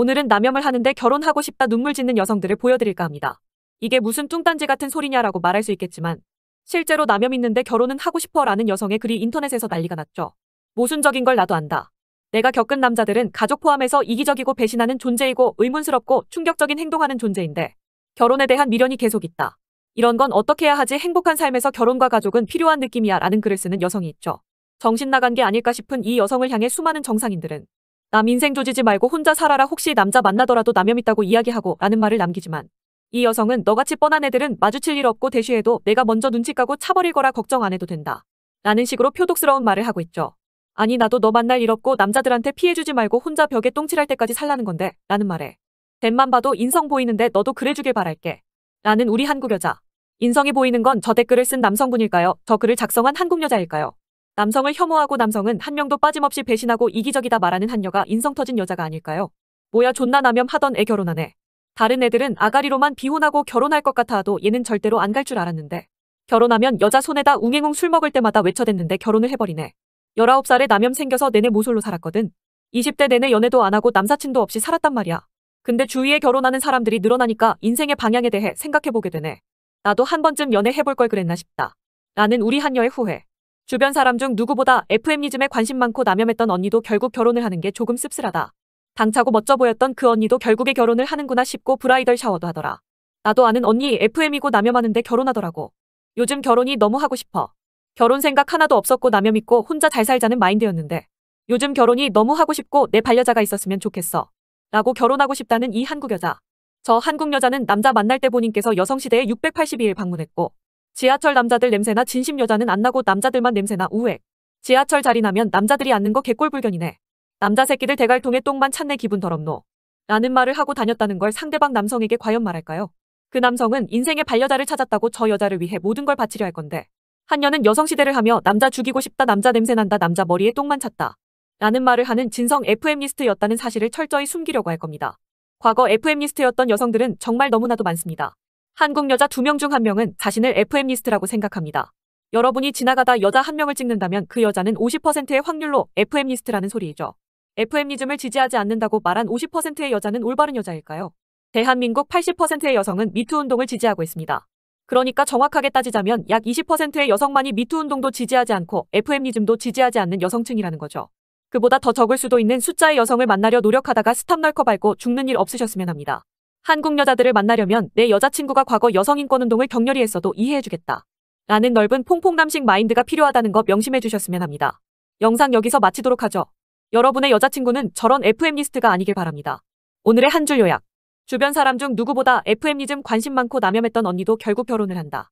오늘은 남염을 하는데 결혼하고 싶다 눈물 짓는 여성들을 보여드릴까 합니다. 이게 무슨 뚱딴지 같은 소리냐라고 말할 수 있겠지만 실제로 남염 있는데 결혼은 하고 싶어라는 여성의 글이 인터넷에서 난리가 났죠. 모순적인 걸 나도 안다. 내가 겪은 남자들은 가족 포함해서 이기적이고 배신하는 존재이고 의문스럽고 충격적인 행동하는 존재인데 결혼에 대한 미련이 계속 있다. 이런 건 어떻게 해야 하지 행복한 삶에서 결혼과 가족은 필요한 느낌이야 라는 글을 쓰는 여성이 있죠. 정신 나간 게 아닐까 싶은 이 여성을 향해 수많은 정상인들은 남 인생 조지지 말고 혼자 살아라 혹시 남자 만나더라도 남염 있다고 이야기하고 라는 말을 남기지만 이 여성은 너같이 뻔한 애들은 마주칠 일 없고 대쉬해도 내가 먼저 눈치 까고 차버릴 거라 걱정 안 해도 된다. 라는 식으로 표독스러운 말을 하고 있죠. 아니 나도 너 만날 일 없고 남자들한테 피해주지 말고 혼자 벽에 똥칠할 때까지 살라는 건데 라는 말에 댄만 봐도 인성 보이는데 너도 그래주길 바랄게. 라는 우리 한국 여자. 인성이 보이는 건 저 댓글을 쓴 남성분일까요? 저 글을 작성한 한국 여자일까요? 남성을 혐오하고 남성은 한 명도 빠짐없이 배신하고 이기적이다 말하는 한녀가 인성 터진 여자가 아닐까요? 뭐야 존나 남염하던 애 결혼하네. 다른 애들은 아가리로만 비혼하고 결혼할 것 같아 하도 얘는 절대로 안 갈 줄 알았는데. 결혼하면 여자 손에다 웅행웅 술 먹을 때마다 외쳐댔는데 결혼을 해버리네. 19살에 남염 생겨서 내내 모솔로 살았거든. 20대 내내 연애도 안 하고 남사친도 없이 살았단 말이야. 근데 주위에 결혼하는 사람들이 늘어나니까 인생의 방향에 대해 생각해보게 되네. 나도 한 번쯤 연애해볼 걸 그랬나 싶다. 나는 우리 한녀의 후회. 주변 사람 중 누구보다 FM이즘에 관심 많고 남염했던 언니도 결국 결혼을 하는 게 조금 씁쓸하다. 당차고 멋져 보였던 그 언니도 결국에 결혼을 하는구나 싶고 브라이덜 샤워도 하더라. 나도 아는 언니 FM이고 남염하는데 결혼하더라고. 요즘 결혼이 너무 하고 싶어. 결혼 생각 하나도 없었고 남염 있고 혼자 잘 살자는 마인드였는데 요즘 결혼이 너무 하고 싶고 내 반려자가 있었으면 좋겠어. 라고 결혼하고 싶다는 이 한국 여자. 저 한국 여자는 남자 만날 때 본인께서 여성시대에 682일 방문했고 지하철 남자들 냄새나 진심 여자는 안 나고 남자들만 냄새나 우액. 지하철 자리 나면 남자들이 앉는 거 개꼴불견이네. 남자 새끼들 대갈통에 똥만 찼네 기분 더럽노. 라는 말을 하고 다녔다는 걸 상대방 남성에게 과연 말할까요? 그 남성은 인생의 반려자를 찾았다고 저 여자를 위해 모든 걸 바치려 할 건데 한녀는 여성시대를 하며 남자 죽이고 싶다 남자 냄새난다 남자 머리에 똥만 찼다 라는 말을 하는 진성 FM리스트였다는 사실을 철저히 숨기려고 할 겁니다. 과거 FM리스트였던 여성들은 정말 너무나도 많습니다. 한국 여자 두 명 중 한 명은 자신을 FM리스트라고 생각합니다. 여러분이 지나가다 여자 한 명을 찍는다면 그 여자는 50%의 확률로 FM리스트라는 소리이죠. FM리즘을 지지하지 않는다고 말한 50%의 여자는 올바른 여자일까요? 대한민국 80%의 여성은 미투 운동을 지지하고 있습니다. 그러니까 정확하게 따지자면 약 20%의 여성만이 미투 운동도 지지하지 않고 FM리즘도 지지하지 않는 여성층이라는 거죠. 그보다 더 적을 수도 있는 숫자의 여성을 만나려 노력하다가 스탑 널커 밟고 죽는 일 없으셨으면 합니다. 한국 여자들을 만나려면 내 여자친구가 과거 여성인권운동을 격렬히 했어도 이해해주겠다. 라는 넓은 퐁퐁남식 마인드가 필요하다는 거 명심해 주셨으면 합니다. 영상 여기서 마치도록 하죠. 여러분의 여자친구는 저런 FM리스트가 아니길 바랍니다. 오늘의 한 줄 요약. 주변 사람 중 누구보다 FM리즘 관심 많고 남염했던 언니도 결국 결혼을 한다.